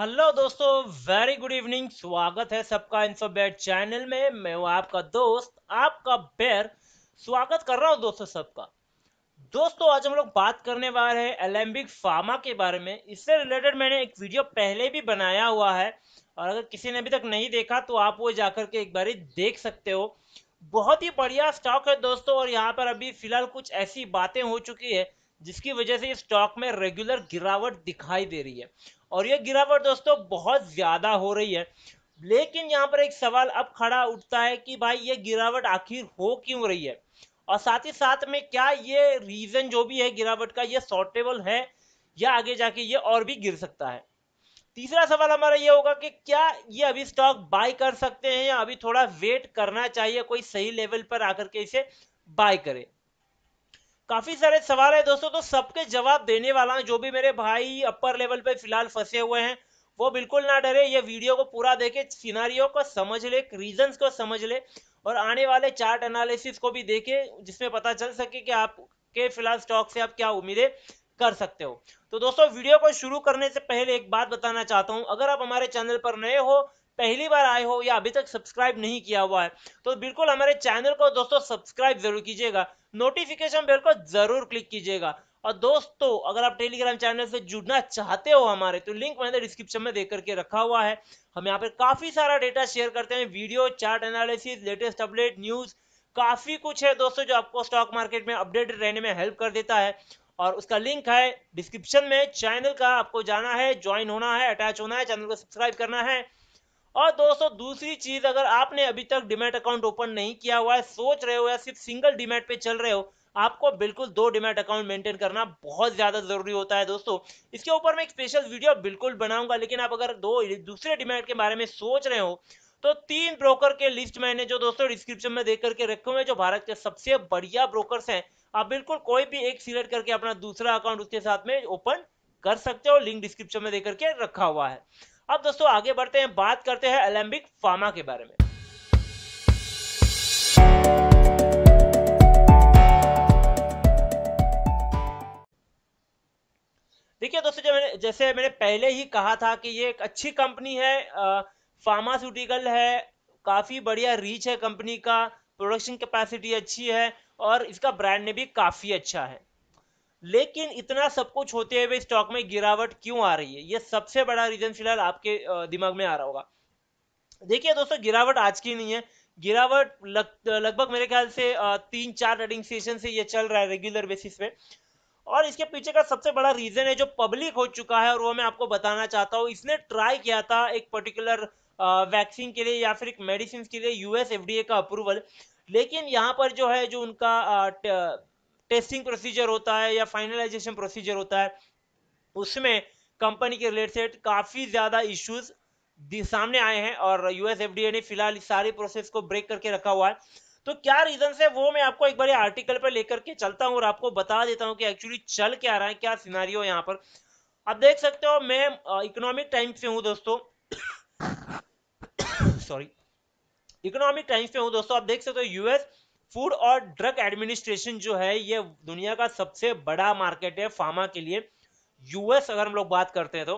hello दोस्तों very good evening स्वागत है सबका इंफोबेट चैनल में मैं हूँ आपका दोस्त आपका बेर स्वागत कर रहा हूँ दोस्तों सबका दोस्तों आज हम लोग बात करने वाले हैं एलेम्बिक फार्मा के बारे में इससे रिलेटेड मैंने एक वीडियो पहले भी बनाया हुआ है और अगर किसी ने अभी तक नहीं देखा तो आप वो जाकर के एक बार देख सकते हो बहुत ही बढ़िया स्टॉक है दोस्तों और यहाँ पर अभी फिलहाल कुछ ऐसी बातें हो चुकी है जिसकी वजह से इस स्टॉक में रेगुलर गिरावट दिखाई दे रही है और ये गिरावट दोस्तों बहुत ज़्यादा हो रही है लेकिन यहाँ पर एक सवाल अब खड़ा उठता है कि भाई ये गिरावट आखिर हो क्यों रही है और साथ ही साथ में क्या ये रीज़न जो भी है गिरावट का ये सॉर्टेबल है या आगे जाके ये और भी गिर सकता है तीसरा सवाल हमारा ये होगा कि क्या ये अभी स्टॉक बाय कर सकते हैं या अभी थोड़ा वेट करना चाहिए कोई सही लेवल पर आकर के इसे बाय करें काफी सारे सवाल है दोस्तों तो सबके जवाब देने वाला हूँ जो भी मेरे भाई अपर लेवल पे फिलहाल फंसे हुए हैं वो बिल्कुल ना डरे ये वीडियो को पूरा देखे सिनारियो को समझ ले रीजंस को समझ ले और आने वाले चार्ट एनालिसिस को भी देखे जिसमें पता चल सके कि आपके फिलहाल स्टॉक से आप क्या उम्मीदें कर सकते हो तो दोस्तों वीडियो को शुरू करने से पहले एक बात बताना चाहता हूं अगर आप हमारे चैनल पर नए हो पहली बार आए हो या अभी तक सब्सक्राइब नहीं किया हुआ है तो बिल्कुल हमारे चैनल को दोस्तों सब्सक्राइब जरूर कीजिएगा नोटिफिकेशन बेल को जरूर क्लिक कीजिएगा और दोस्तों अगर आप टेलीग्राम चैनल से जुड़ना चाहते हो हमारे तो लिंक मैंने डिस्क्रिप्शन में देख करके रखा हुआ है हम यहाँ पर काफी सारा डेटा शेयर करते हैं video chart analysis latest update news काफी कुछ है दोस्तों जो आपको स्टॉक मार्केट में अपडेटेड रहने में हेल्प कर देता है और उसका लिंक है डिस्क्रिप्शन में चैनल का आपको जाना है ज्वाइन होना है अटैच होना है चैनल को सब्सक्राइब करना है और दोस्तों दूसरी चीज अगर आपने अभी तक डिमेट अकाउंट ओपन नहीं किया हुआ है सोच रहे हो या सिर्फ सिंगल डिमेट पे चल रहे हो आपको बिल्कुल दो डिमेट अकाउंट मेंटेन करना बहुत ज़्यादा ज़रूरी होता है दोस्तों इसके ऊपर मैं एक स्पेशल वीडियो बिल्कुल बनाऊंगा लेकिन आप अगर दो दूसरे डिमेट के बारे में सोच रहे हो तो तीन ब्रोकर के लिस्ट मैंने जो दोस्तों डिस्क्रिप्शन में देख करके रखे हुए जो भारत के सबसे बढ़िया ब्रोकर हैं आप बिल्कुल कोई भी एक सिलेक्ट करके अपना दूसरा अकाउंट उसके साथ में ओपन कर सकते हो लिंक डिस्क्रिप्शन में देकर के रखा हुआ है अब दोस्तों आगे बढ़ते हैं बात करते हैं अलेम्बिक फार्मा के बारे में देखिए दोस्तों जब मैंने जैसे मैंने पहले ही कहा था कि ये एक अच्छी कंपनी है फार्मास्यूटिकल है काफ़ी बढ़िया रीच है कंपनी का प्रोडक्शन कैपेसिटी अच्छी है और इसका ब्रांड ने भी काफ़ी अच्छा है लेकिन इतना सब कुछ होते हुए स्टॉक में गिरावट क्यों आ रही है ये सबसे बड़ा रीजन फिलहाल आपके दिमाग में आ रहा होगा देखिए दोस्तों गिरावट आज की नहीं है गिरावट लग लगभग मेरे ख्याल से तीन चार रेडिंग सेशन से ये चल रहा है रेगुलर बेसिस पे और इसके पीछे का सबसे बड़ा रीजन है जो पब्लिक हो चुका है और वो मैं आपको बताना चाहता हूँ इसने ट्राई किया था एक पर्टिकुलर वैक्सीन के लिए या फिर एक मेडिसिन के लिए यूएस एफडीए का अप्रूवल लेकिन यहाँ पर जो है जो उनका टेस्टिंग प्रोसीजर होता है या फाइनलाइजेशन प्रोसीजर होता है उसमें कंपनी के रिलेटेड काफ़ी ज़्यादा इश्यूज सामने आए हैं और यूएस एफडीए ने फिलहाल इस सारी प्रोसेस को ब्रेक करके रखा हुआ है तो क्या रीजन है वो मैं आपको एक बार आर्टिकल पर लेकर के चलता हूँ और आपको बता देता हूँ कि एक्चुअली चल क्या रहा है क्या सिनारियो यहाँ पर आप देख सकते हो मैं इकोनॉमिक टाइम्स पे हूँ दोस्तों सॉरी इकोनॉमिक टाइम्स पे हूँ दोस्तों आप देख सकते हो यूएस फूड और ड्रग एडमिनिस्ट्रेशन जो है ये दुनिया का सबसे बड़ा मार्केट है फार्मा के लिए यूएस अगर हम लोग बात करते हैं तो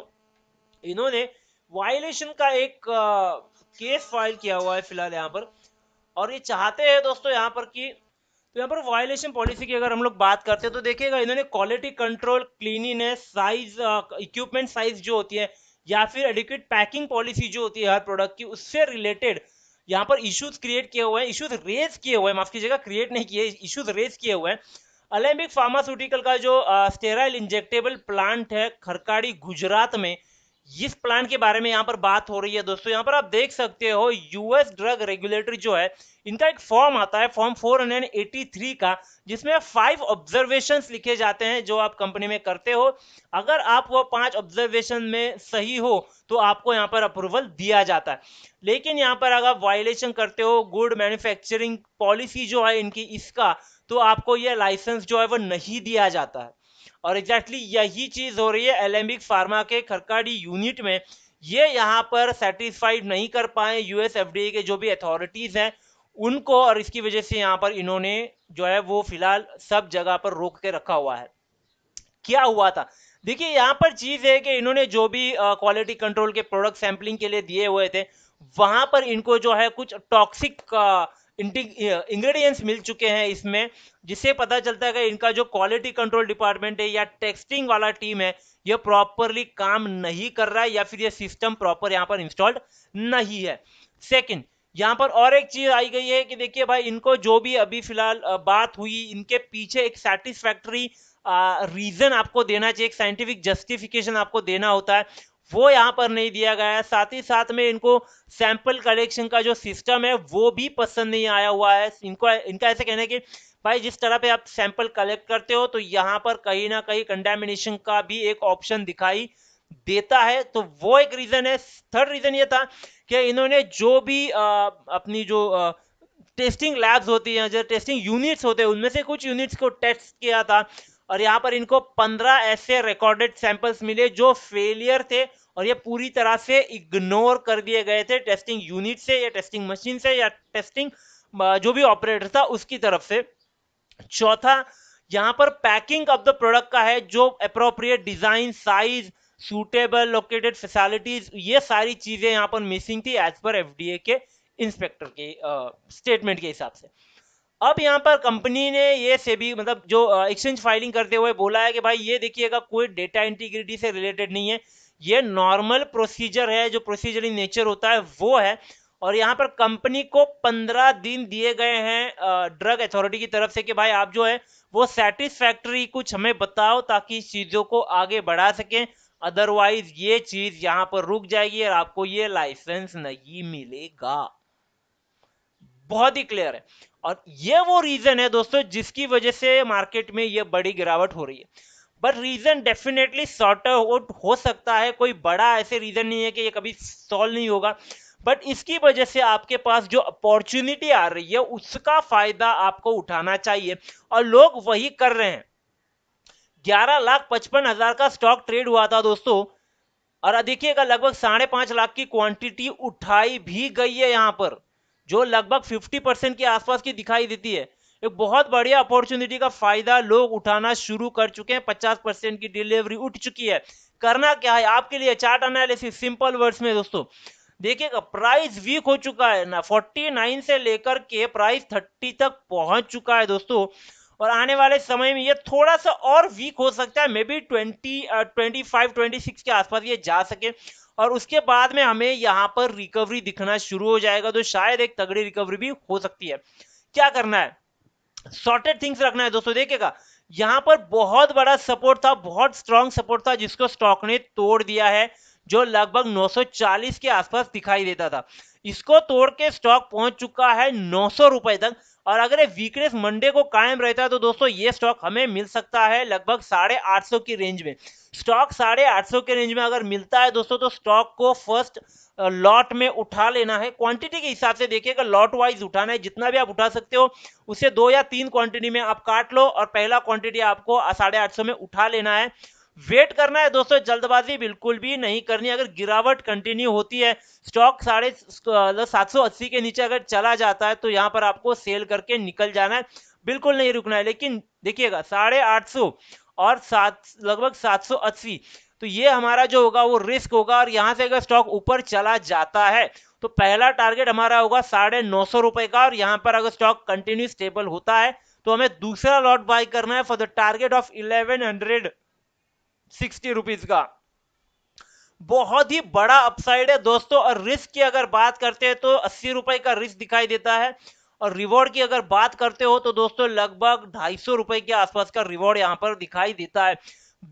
इन्होंने वायलेशन का एक आ, केस फाइल किया हुआ है फिलहाल यहाँ पर और ये चाहते हैं दोस्तों यहाँ पर कि तो यहाँ पर वायलेशन पॉलिसी की अगर हम लोग बात करते हैं तो देखिएगा इन्होंने quality control cleanliness size equipment size जो होती है या फिर एडिक्वेट पैकिंग पॉलिसी जो होती है हर प्रोडक्ट की उससे रिलेटेड यहाँ पर इश्यूज क्रिएट किए हुए हैं इश्यूज रेज किए हुए हैं माफ कीजिएगा क्रिएट नहीं किए इश्यूज रेज किए हुए हैं अलेम्बिक फार्मास्यूटिकल का जो स्टेराइल इंजेक्टेबल प्लांट है खरकाड़ी गुजरात में इस प्लान के बारे में यहाँ पर बात हो रही है दोस्तों यहाँ पर आप देख सकते हो यूएस ड्रग रेगुलेटरी जो है इनका एक फॉर्म आता है फॉर्म 483 का जिसमें फाइव ऑब्जर्वेशंस लिखे जाते हैं जो आप कंपनी में करते हो अगर आप वो पांच ऑब्जर्वेशन में सही हो तो आपको यहाँ पर अप्रूवल दिया जाता है लेकिन यहाँ पर अगर आप वायलेशन करते हो गुड मैन्युफैक्चरिंग पॉलिसी जो है इनकी इसका तो आपको यह लाइसेंस जो है वो नहीं दिया जाता है और एग्जैक्टली यही चीज हो रही है एलेम्बिक फार्मा के खरकाडी यूनिट में ये यहाँ पर सेटिस्फाइड नहीं कर पाए यूएस एफडीए के जो भी अथॉरिटीज हैं उनको और इसकी वजह से यहाँ पर इन्होंने जो है वो फिलहाल सब जगह पर रोक के रखा हुआ है क्या हुआ था देखिए यहाँ पर चीज है कि इन्होंने जो भी क्वालिटी कंट्रोल के प्रोडक्ट सैम्पलिंग के लिए दिए हुए थे वहां पर इनको जो है कुछ टॉक्सिक इंग्रेडिएंट्स मिल चुके हैं इसमें जिससे पता चलता है कि इनका जो क्वालिटी कंट्रोल डिपार्टमेंट है या टेक्सटिंग वाला टीम है यह प्रॉपरली काम नहीं कर रहा है या फिर यह सिस्टम प्रॉपर यहाँ पर इंस्टॉल्ड नहीं है सेकेंड यहाँ पर और एक चीज आई गई है कि देखिए भाई इनको जो भी अभी फिलहाल बात हुई इनके पीछे एक सेटिस्फैक्ट्री रीजन आपको देना चाहिए एक साइंटिफिक जस्टिफिकेशन आपको देना होता है वो यहाँ पर नहीं दिया गया है साथ ही साथ में इनको सैंपल कलेक्शन का जो सिस्टम है वो भी पसंद नहीं आया हुआ है इनको इनका ऐसे कहना है कि भाई जिस तरह पे आप सैंपल कलेक्ट करते हो तो यहाँ पर कहीं ना कहीं कंटेमिनेशन का भी एक ऑप्शन दिखाई देता है तो वो एक रीजन है थर्ड रीजन ये था कि इन्होंने जो भी आ, अपनी जो आ, टेस्टिंग लैब्स होती हैं जो टेस्टिंग यूनिट्स होते हैं उनमें से कुछ यूनिट्स को टेस्ट किया था और यहाँ पर इनको पंद्रह ऐसे रिकॉर्डेड सैंपल्स मिले जो फेलियर थे और ये पूरी तरह से इग्नोर कर दिए गए थे टेस्टिंग यूनिट से या टेस्टिंग मशीन से या टेस्टिंग जो भी ऑपरेटर था उसकी तरफ से चौथा यहाँ पर पैकिंग ऑफ द प्रोडक्ट का है जो appropriate design size suitable located facilities ये सारी चीजें यहाँ पर मिसिंग थी एज पर एफ के इंस्पेक्टर के स्टेटमेंट के हिसाब से अब यहाँ पर कंपनी ने ये से भी मतलब जो एक्सचेंज फाइलिंग करते हुए बोला है कि भाई ये देखिएगा कोई डेटा इंटीग्रिटी से रिलेटेड नहीं है ये नॉर्मल प्रोसीजर है जो प्रोसीजर इन नेचर होता है वो है और यहाँ पर कंपनी को पंद्रह दिन दिए गए हैं ड्रग अथॉरिटी की तरफ से कि भाई आप जो है वो सेटिस्फैक्ट्री कुछ हमें बताओ ताकि इस चीज़ों को आगे बढ़ा सकें अदरवाइज ये चीज़ यहाँ पर रुक जाएगी और आपको ये लाइसेंस नहीं मिलेगा बहुत ही क्लियर है और ये वो रीज़न है दोस्तों जिसकी वजह से मार्केट में ये बड़ी गिरावट हो रही है but reason definitely short out हो सकता है कोई बड़ा ऐसे रीज़न नहीं है कि ये कभी सॉल्व नहीं होगा बट इसकी वजह से आपके पास जो अपॉर्चुनिटी आ रही है उसका फायदा आपको उठाना चाहिए और लोग वही कर रहे हैं ग्यारह लाख पचपन हजार का स्टॉक ट्रेड हुआ था दोस्तों और देखिएगा लगभग साढ़े पांच लाख की क्वांटिटी उठाई भी गई है यहां पर जो लगभग फिफ्टी परसेंट के आसपास की दिखाई देती है एक बहुत बढ़िया अपॉर्चुनिटी का फायदा लोग उठाना शुरू कर चुके हैं पचास परसेंट की डिलीवरी उठ चुकी है करना क्या है आपके लिए चार्ट एनालिसिस सिंपल वर्ड्स में दोस्तों देखिएगा प्राइस वीक हो चुका है ना फोर्टी नाइन से लेकर के प्राइस थर्टी तक पहुंच चुका है दोस्तों और आने वाले समय में ये थोड़ा सा और वीक हो सकता है maybe twenty twenty five twenty six के आसपास ये जा सके और उसके बाद में हमें यहाँ पर रिकवरी दिखना शुरू हो जाएगा तो शायद एक तगड़ी रिकवरी भी हो सकती है क्या करना है सॉर्टेड थिंग्स रखना है दोस्तों देखिएगा यहां पर बहुत बड़ा सपोर्ट था बहुत स्ट्रांग सपोर्ट था जिसको स्टॉक ने तोड़ दिया है जो लगभग 940 के आसपास दिखाई देता था इसको तोड़ के स्टॉक पहुंच चुका है नौ रुपए तक और अगर ये वीकनेस मंडे को कायम रहता है तो दोस्तों ये स्टॉक हमें मिल सकता है लगभग साढ़े आठ सौ की रेंज में स्टॉक साढ़े आठ सौ के रेंज में अगर मिलता है दोस्तों तो स्टॉक को फर्स्ट लॉट में उठा लेना है क्वांटिटी के हिसाब से देखिएगा लॉट वाइज उठाना है जितना भी आप उठा सकते हो उसे दो या तीन क्वांटिटी में आप काट लो और पहला क्वांटिटी आपको साढ़े आठ सौ में उठा लेना है वेट करना है दोस्तों जल्दबाजी बिल्कुल भी नहीं करनी अगर गिरावट कंटिन्यू होती है स्टॉक साढ़े मतलब सात सौ अस्सी के नीचे अगर चला जाता है तो यहाँ पर आपको सेल करके निकल जाना है बिल्कुल नहीं रुकना है लेकिन देखिएगा साढ़े आठ सौ और सात लगभग सात सौ अस्सी तो ये हमारा जो होगा वो रिस्क होगा और यहाँ से अगर स्टॉक ऊपर चला जाता है तो पहला टारगेट हमारा होगा साढ़े नौ सौ रुपए का और यहाँ पर अगर स्टॉक कंटिन्यू स्टेबल होता है तो हमें दूसरा लॉट बाय करना है for the target of eleven hundred sixty rupees का बहुत ही बड़ा अपसाइड है दोस्तों और रिस्क की अगर बात करते हैं तो अस्सी रुपए का रिस्क दिखाई देता है और रिवॉर्ड की अगर बात करते हो तो दोस्तों लगभग ढाई सौ रुपए के आसपास का रिवॉर्ड यहाँ पर दिखाई देता है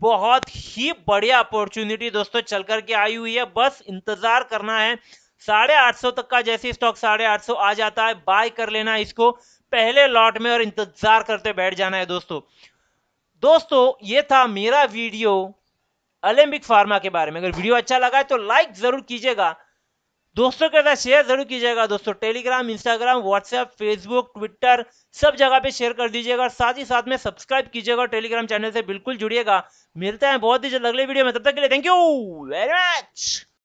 बहुत ही बढ़िया अपॉर्चुनिटी दोस्तों चल करके आई हुई है बस इंतजार करना है साढ़े आठ सौ तक का जैसे स्टॉक साढ़े आठ सौ आ जाता है बाय कर लेना इसको पहले लॉट में और इंतजार करते बैठ जाना है दोस्तों दोस्तों ये था मेरा वीडियो अलेम्बिक फार्मा के बारे में अगर वीडियो अच्छा लगा है तो लाइक ज़रूर कीजिएगा दोस्तों के साथ शेयर जरूर कीजिएगा दोस्तों Telegram Instagram WhatsApp Facebook Twitter सब जगह पे शेयर कर दीजिएगा और साथ ही साथ में सब्सक्राइब कीजिएगा टेलीग्राम चैनल से बिल्कुल जुड़िएगा मिलते हैं बहुत ही जल्द अगले वीडियो में तब तक के लिए थैंक यू वेरी मच